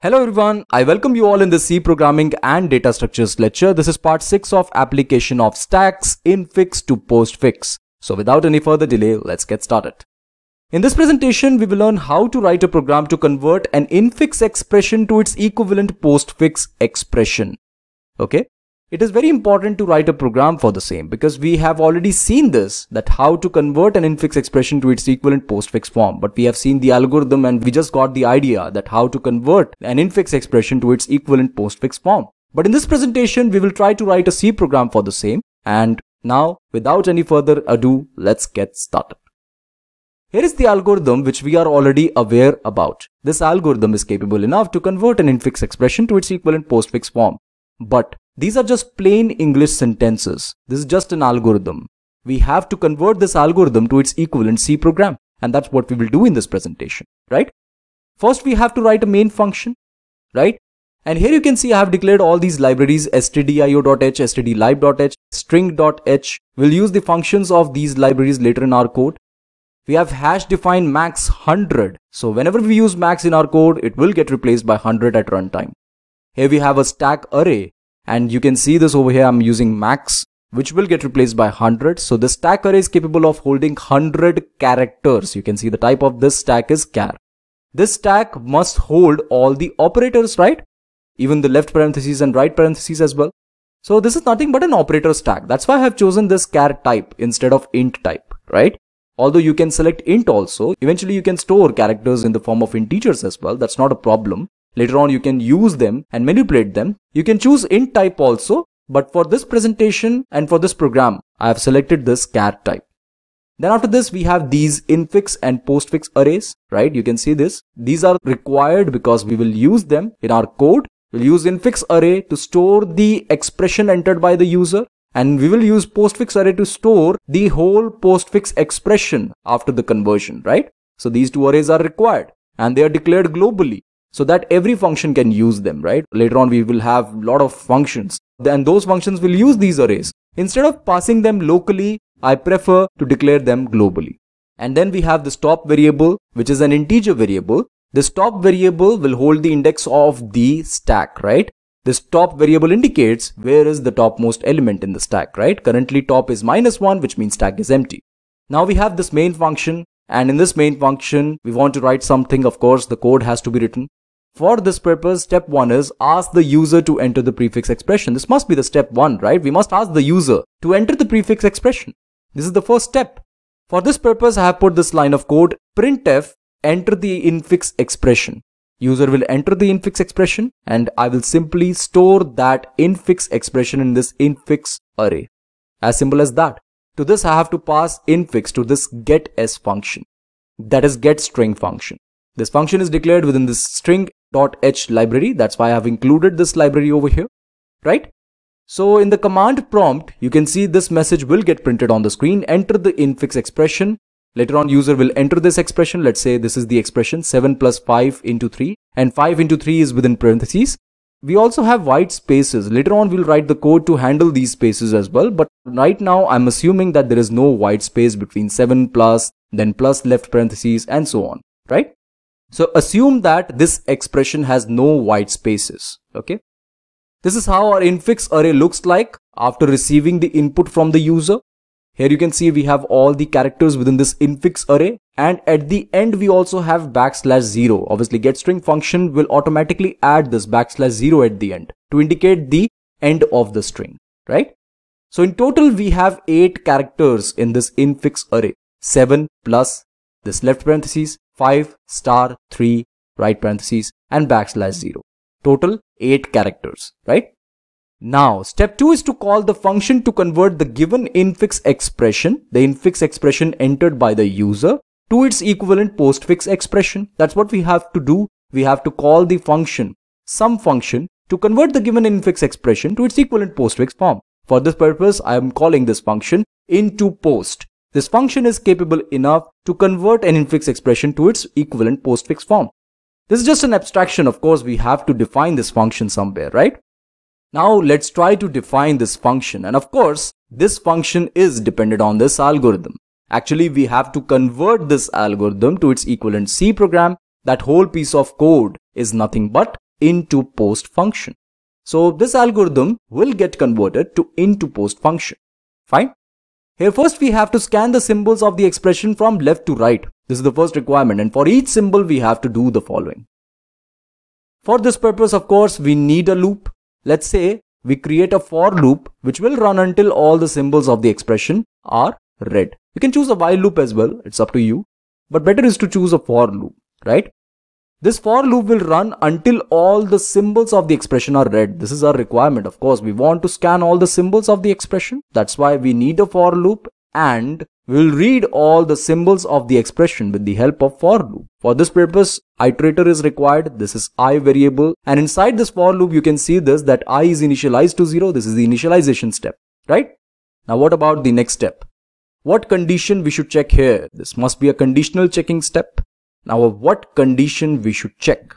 Hello everyone, I welcome you all in the C programming and data structures lecture. This is part 6 of application of stacks infix to postfix. So without any further delay, let's get started. In this presentation, we will learn how to write a program to convert an infix expression to its equivalent postfix expression. Okay, it is very important to write a program for the same because we have already seen this that how to convert an infix expression to its equivalent postfix form but we have seen the algorithm and we just got the idea that how to convert an infix expression to its equivalent postfix form. But in this presentation we will try to write a C program for the same and now without any further ado let's get started. Here is the algorithm which we are already aware about. This algorithm is capable enough to convert an infix expression to its equivalent postfix form. But these are just plain English sentences. This is just an algorithm. We have to convert this algorithm to its equivalent C program. And that's what we will do in this presentation, right? First, we have to write a main function, right? And here you can see I have declared all these libraries stdio.h, stdlib.h, string.h. We'll use the functions of these libraries later in our code. We have hash defined max 100. So whenever we use max in our code, it will get replaced by 100 at runtime. Here we have a stack array and you can see this over here I'm using max which will get replaced by 100. So this stack array is capable of holding 100 characters. You can see the type of this stack is char. This stack must hold all the operators, right? Even the left parentheses and right parentheses as well. So this is nothing but an operator stack. That's why I have chosen this char type instead of int type, right? Although you can select int also, eventually you can store characters in the form of integers as well. That's not a problem. Later on, you can use them and manipulate them. You can choose int type also, but for this presentation and for this program, I have selected this char type. Then after this, we have these infix and postfix arrays, right? You can see this. These are required because we will use them in our code. We'll use infix array to store the expression entered by the user. And we will use postfix array to store the whole postfix expression after the conversion, right? So these two arrays are required and they are declared globally so that every function can use them, right? Later on, we will have a lot of functions and those functions will use these arrays. Instead of passing them locally, I prefer to declare them globally. And then we have the stop variable, which is an integer variable. The stop variable will hold the index of the stack, right? This top variable indicates where is the topmost element in the stack, right? Currently top is minus one, which means stack is empty. Now we have this main function and in this main function, we want to write something. Of course, the code has to be written. For this purpose, step 1 is ask the user to enter the prefix expression. This must be the step 1, right? We must ask the user to enter the prefix expression. This is the first step. For this purpose, I have put this line of code printf enter the infix expression. User will enter the infix expression and I will simply store that infix expression in this infix array. As simple as that. To this I have to pass infix to this get s function. That is getString function. This function is declared within this string.h library. That's why I've included this library over here, right? So in the command prompt, you can see this message will get printed on the screen. Enter the infix expression. Later on, user will enter this expression. Let's say this is the expression 7 plus 5 into 3 and 5 into 3 is within parentheses. We also have white spaces. Later on, we'll write the code to handle these spaces as well. But right now, I'm assuming that there is no white space between 7 plus, then plus left parentheses and so on, right? So assume that this expression has no white spaces. Okay. This is how our infix array looks like after receiving the input from the user. Here you can see we have all the characters within this infix array and at the end we also have backslash 0. Obviously getString function will automatically add this backslash 0 at the end to indicate the end of the string, right? So in total we have 8 characters in this infix array, 7 plus this left parenthesis 5 star 3 right parentheses and backslash hmm. 0. Total 8 characters, right? Now, step 2 is to call the function to convert the given infix expression, the infix expression entered by the user, to its equivalent postfix expression. That's what we have to do. We have to call the function, some function, to convert the given infix expression to its equivalent postfix form. For this purpose, I am calling this function into post. This function is capable enough to convert an infix expression to its equivalent postfix form. This is just an abstraction, of course, we have to define this function somewhere, right? Now let's try to define this function and of course, this function is dependent on this algorithm. Actually, we have to convert this algorithm to its equivalent C program. That whole piece of code is nothing but into post function. So this algorithm will get converted to into post function. Fine. Here first we have to scan the symbols of the expression from left to right. This is the first requirement and for each symbol we have to do the following. For this purpose of course we need a loop. Let's say we create a for loop which will run until all the symbols of the expression are read. You can choose a while loop as well, it's up to you. But better is to choose a for loop, right? This for loop will run until all the symbols of the expression are read. This is our requirement. Of course, we want to scan all the symbols of the expression. That's why we need a for loop and we will read all the symbols of the expression with the help of for loop. For this purpose, iterator is required. This is i variable and inside this for loop, you can see this that i is initialized to zero. This is the initialization step, right? Now, what about the next step? What condition we should check here? This must be a conditional checking step. Now what condition we should check?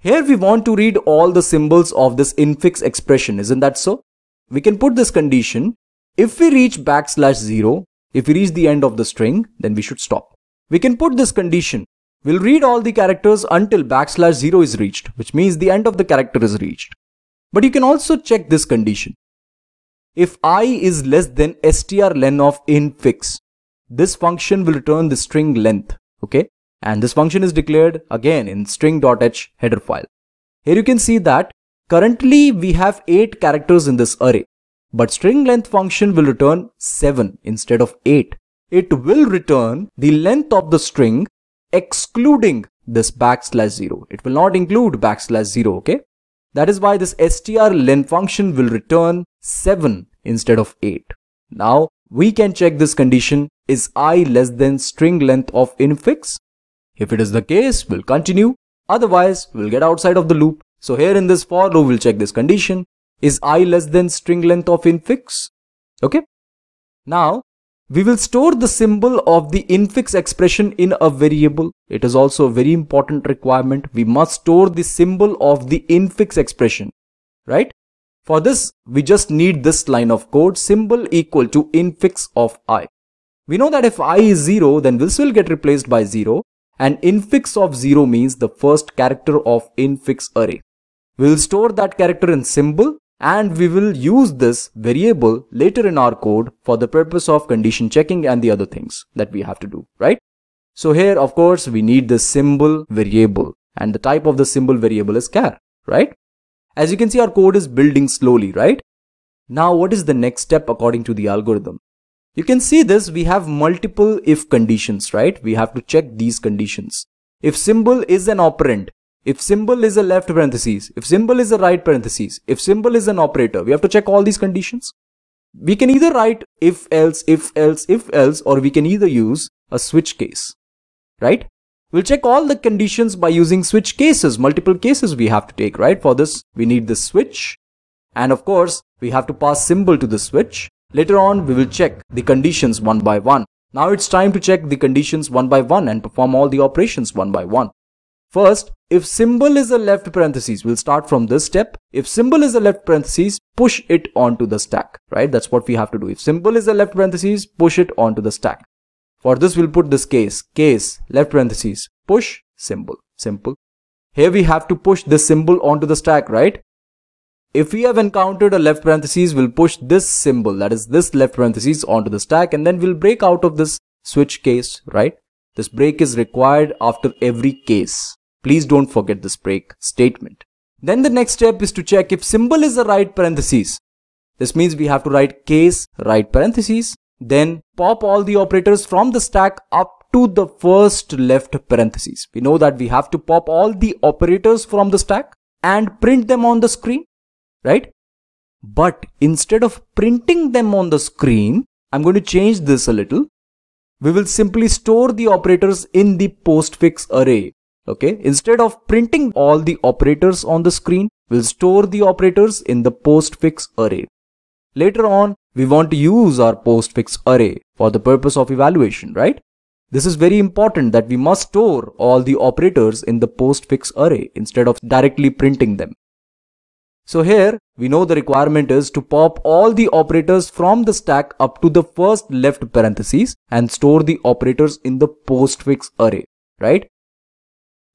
Here we want to read all the symbols of this infix expression, isn't that so? We can put this condition, if we reach backslash 0, if we reach the end of the string, then we should stop. We can put this condition, we'll read all the characters until backslash 0 is reached, which means the end of the character is reached. But you can also check this condition. If i is less than strlen of infix, this function will return the string length, okay? and this function is declared again in string.h header file. Here you can see that currently we have 8 characters in this array, but string length function will return 7 instead of 8. It will return the length of the string excluding this backslash 0. It will not include backslash 0, okay? That is why this str len function will return 7 instead of 8. Now, we can check this condition is i less than string length of infix if it is the case, we'll continue. Otherwise, we'll get outside of the loop. So here in this for loop, we'll check this condition. Is i less than string length of infix? Okay. Now, we will store the symbol of the infix expression in a variable. It is also a very important requirement. We must store the symbol of the infix expression, right? For this, we just need this line of code symbol equal to infix of i. We know that if i is 0, then this will get replaced by 0. An infix of 0 means the first character of infix array. We will store that character in symbol and we will use this variable later in our code for the purpose of condition checking and the other things that we have to do, right? So here, of course, we need the symbol variable and the type of the symbol variable is char, right? As you can see, our code is building slowly, right? Now, what is the next step according to the algorithm? You can see this, we have multiple if conditions, right? We have to check these conditions. If symbol is an operand, if symbol is a left parenthesis, if symbol is a right parenthesis, if symbol is an operator, we have to check all these conditions. We can either write if else, if else, if else, or we can either use a switch case, right? We'll check all the conditions by using switch cases, multiple cases we have to take, right? For this, we need the switch. And of course, we have to pass symbol to the switch. Later on, we will check the conditions one by one. Now it's time to check the conditions one by one and perform all the operations one by one. First, if symbol is a left parenthesis, we'll start from this step. If symbol is a left parenthesis, push it onto the stack, right? That's what we have to do. If symbol is a left parenthesis, push it onto the stack. For this, we'll put this case, case, left parenthesis, push, symbol, simple. Here we have to push this symbol onto the stack, right? If we have encountered a left parenthesis, we'll push this symbol, that is this left parenthesis onto the stack and then we'll break out of this switch case, right? This break is required after every case. Please don't forget this break statement. Then the next step is to check if symbol is the right parenthesis. This means we have to write case right parenthesis, then pop all the operators from the stack up to the first left parenthesis. We know that we have to pop all the operators from the stack and print them on the screen right? But instead of printing them on the screen, I'm going to change this a little. We will simply store the operators in the postfix array. Okay, instead of printing all the operators on the screen, we'll store the operators in the postfix array. Later on, we want to use our postfix array for the purpose of evaluation, right? This is very important that we must store all the operators in the postfix array instead of directly printing them. So here we know the requirement is to pop all the operators from the stack up to the first left parenthesis and store the operators in the postfix array, right?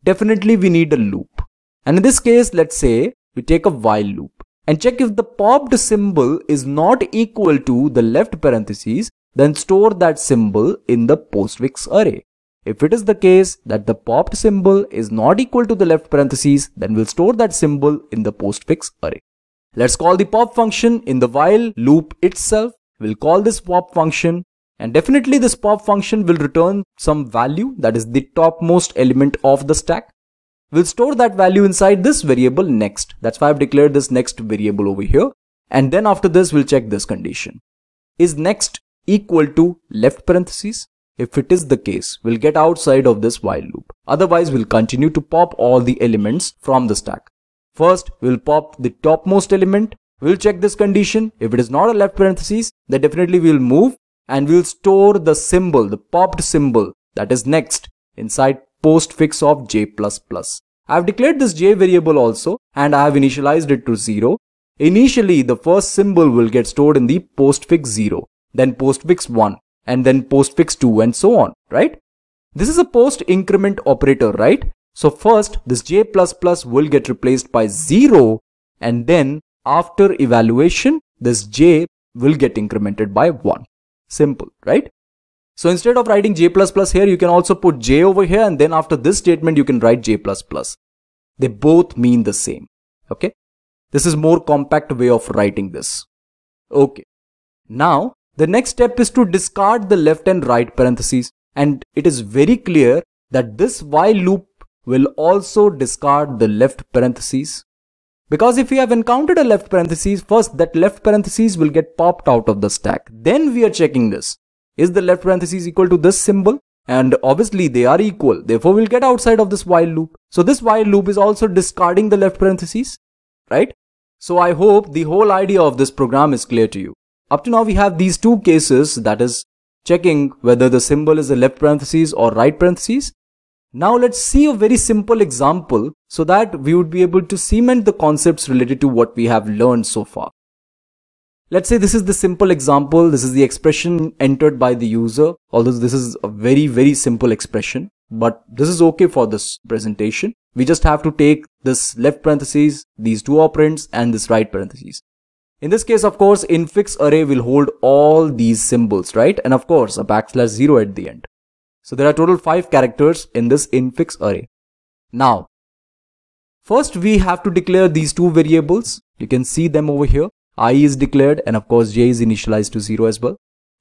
Definitely we need a loop. And in this case, let's say we take a while loop and check if the popped symbol is not equal to the left parenthesis, then store that symbol in the postfix array. If it is the case that the popped symbol is not equal to the left parenthesis, then we'll store that symbol in the postfix array. Let's call the pop function in the while loop itself. We'll call this pop function and definitely this pop function will return some value that is the topmost element of the stack. We'll store that value inside this variable next. That's why I've declared this next variable over here. And then after this, we'll check this condition. Is next equal to left parenthesis? If it is the case, we'll get outside of this while loop. Otherwise, we'll continue to pop all the elements from the stack. First, we'll pop the topmost element. We'll check this condition. If it is not a left parenthesis, then definitely we'll move and we'll store the symbol, the popped symbol that is next inside postfix of j++. I've declared this j variable also and I have initialized it to 0. Initially, the first symbol will get stored in the postfix 0, then postfix 1, and then postfix two and so on, right? This is a post increment operator, right? So first this J++ will get replaced by 0 and then after evaluation this J will get incremented by 1. Simple, right? So instead of writing J++ here you can also put J over here and then after this statement you can write J++. They both mean the same, okay? This is more compact way of writing this. Okay. Now the next step is to discard the left and right parentheses and it is very clear that this while loop will also discard the left parentheses. Because if we have encountered a left parenthesis first that left parenthesis will get popped out of the stack. Then we are checking this. Is the left parenthesis equal to this symbol? And obviously they are equal. Therefore we'll get outside of this while loop. So this while loop is also discarding the left parentheses, right? So I hope the whole idea of this program is clear to you. Up to now we have these two cases that is checking whether the symbol is a left parenthesis or right parenthesis. Now let's see a very simple example so that we would be able to cement the concepts related to what we have learned so far. Let's say this is the simple example, this is the expression entered by the user, although this is a very very simple expression, but this is okay for this presentation. We just have to take this left parenthesis, these two operands and this right parenthesis. In this case, of course, infix array will hold all these symbols, right? And of course, a backslash 0 at the end. So there are total 5 characters in this infix array. Now, first we have to declare these two variables. You can see them over here. i is declared and of course j is initialized to 0 as well.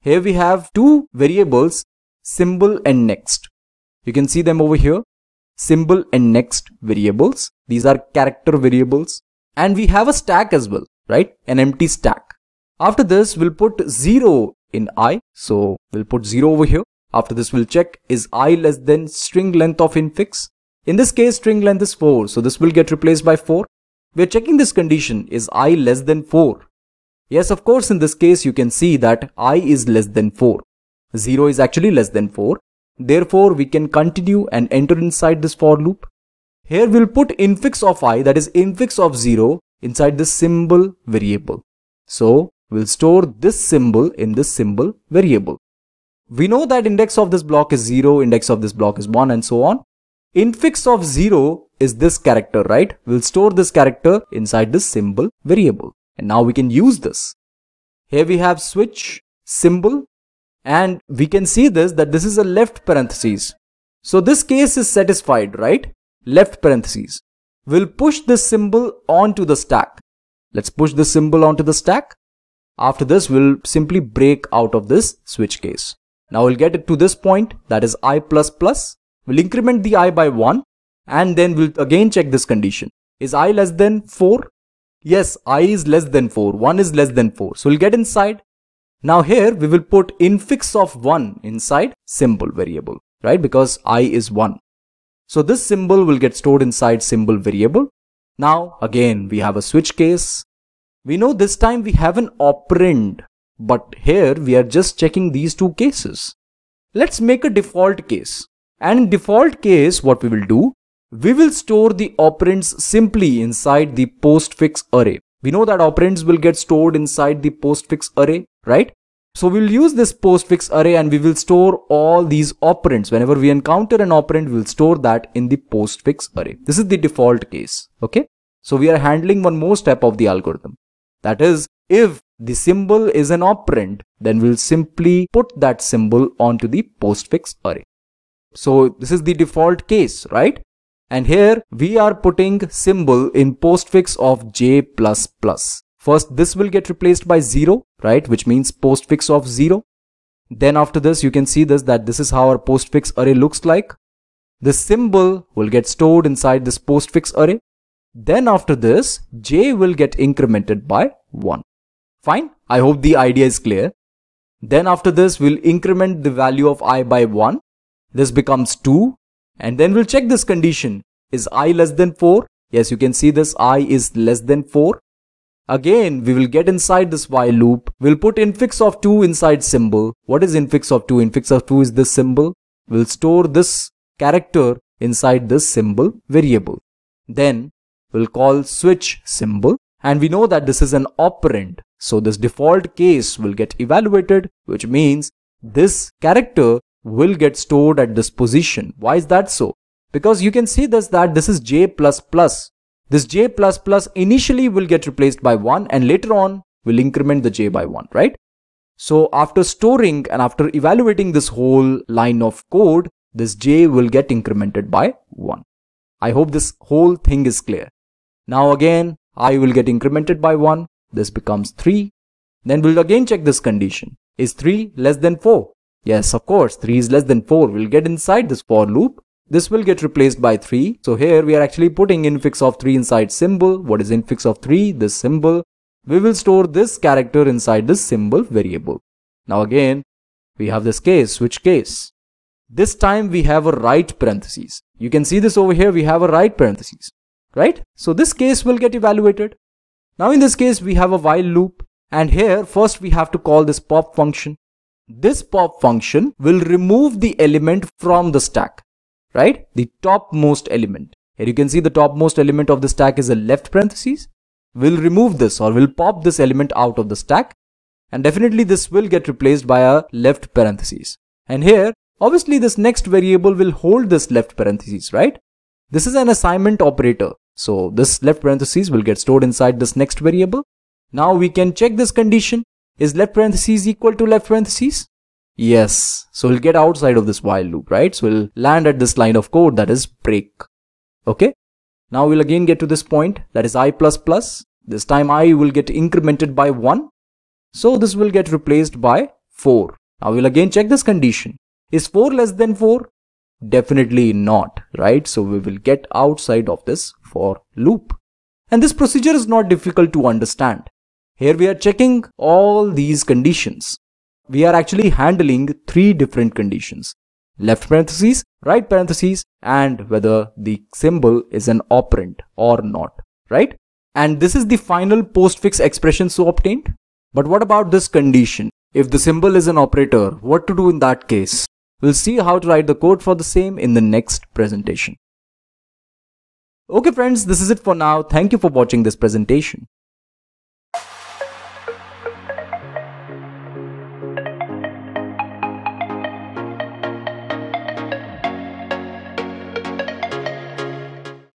Here we have two variables, symbol and next. You can see them over here. Symbol and next variables. These are character variables. And we have a stack as well right? An empty stack. After this, we'll put 0 in i. So we'll put 0 over here. After this, we'll check is i less than string length of infix. In this case, string length is 4. So this will get replaced by 4. We're checking this condition is i less than 4. Yes, of course, in this case, you can see that i is less than 4. 0 is actually less than 4. Therefore, we can continue and enter inside this for loop. Here we'll put infix of i that is infix of 0 inside this symbol variable. So we'll store this symbol in this symbol variable. We know that index of this block is 0, index of this block is 1 and so on. Infix of 0 is this character, right? We'll store this character inside this symbol variable. And now we can use this. Here we have switch, symbol, and we can see this that this is a left parenthesis. So this case is satisfied, right? Left parenthesis will push this symbol onto the stack. Let's push this symbol onto the stack. After this, we'll simply break out of this switch case. Now we'll get it to this point, that is i++. We'll increment the i by 1 and then we'll again check this condition. Is i less than 4? Yes, i is less than 4. 1 is less than 4. So we'll get inside. Now here we will put infix of 1 inside symbol variable, right? Because i is 1. So this symbol will get stored inside symbol variable. Now again we have a switch case. We know this time we have an operand but here we are just checking these two cases. Let's make a default case and in default case what we will do we will store the operands simply inside the postfix array. We know that operands will get stored inside the postfix array, right? So we'll use this postfix array and we will store all these operands. Whenever we encounter an operand, we'll store that in the postfix array. This is the default case. Okay. So we are handling one more step of the algorithm. That is, if the symbol is an operand, then we'll simply put that symbol onto the postfix array. So this is the default case, right? And here we are putting symbol in postfix of j++. First, this will get replaced by 0, right? Which means postfix of 0. Then after this, you can see this that this is how our postfix array looks like. The symbol will get stored inside this postfix array. Then after this, j will get incremented by 1. Fine. I hope the idea is clear. Then after this, we'll increment the value of i by 1. This becomes 2. And then we'll check this condition. Is i less than 4? Yes, you can see this i is less than 4. Again, we will get inside this while loop. We'll put infix of 2 inside symbol. What is infix of 2? Infix of 2 is this symbol. We'll store this character inside this symbol variable. Then we'll call switch symbol and we know that this is an operand. So this default case will get evaluated which means this character will get stored at this position. Why is that so? Because you can see this that this is J++. This j++ initially will get replaced by 1 and later on will increment the j by 1, right? So after storing and after evaluating this whole line of code, this j will get incremented by 1. I hope this whole thing is clear. Now again, i will get incremented by 1. This becomes 3. Then we'll again check this condition. Is 3 less than 4? Yes, of course, 3 is less than 4. We'll get inside this for loop this will get replaced by 3. So here we are actually putting infix of 3 inside symbol. What is infix of 3? This symbol. We will store this character inside this symbol variable. Now again, we have this case, switch case. This time we have a right parenthesis. You can see this over here, we have a right parenthesis, right? So this case will get evaluated. Now in this case, we have a while loop. And here, first we have to call this pop function. This pop function will remove the element from the stack right? The topmost element. Here you can see the topmost element of the stack is a left parenthesis. We'll remove this or we'll pop this element out of the stack. And definitely this will get replaced by a left parenthesis. And here, obviously this next variable will hold this left parenthesis, right? This is an assignment operator. So this left parenthesis will get stored inside this next variable. Now we can check this condition. Is left parenthesis equal to left parenthesis? Yes. So we'll get outside of this while loop, right? So we'll land at this line of code that is break. Okay. Now we'll again get to this point that is i++. This time i will get incremented by 1. So this will get replaced by 4. Now we'll again check this condition. Is 4 less than 4? Definitely not, right? So we will get outside of this for loop. And this procedure is not difficult to understand. Here we are checking all these conditions we are actually handling three different conditions. Left parentheses, right parentheses, and whether the symbol is an operand or not, right? And this is the final postfix expression so obtained. But what about this condition? If the symbol is an operator, what to do in that case? We'll see how to write the code for the same in the next presentation. Okay friends, this is it for now. Thank you for watching this presentation.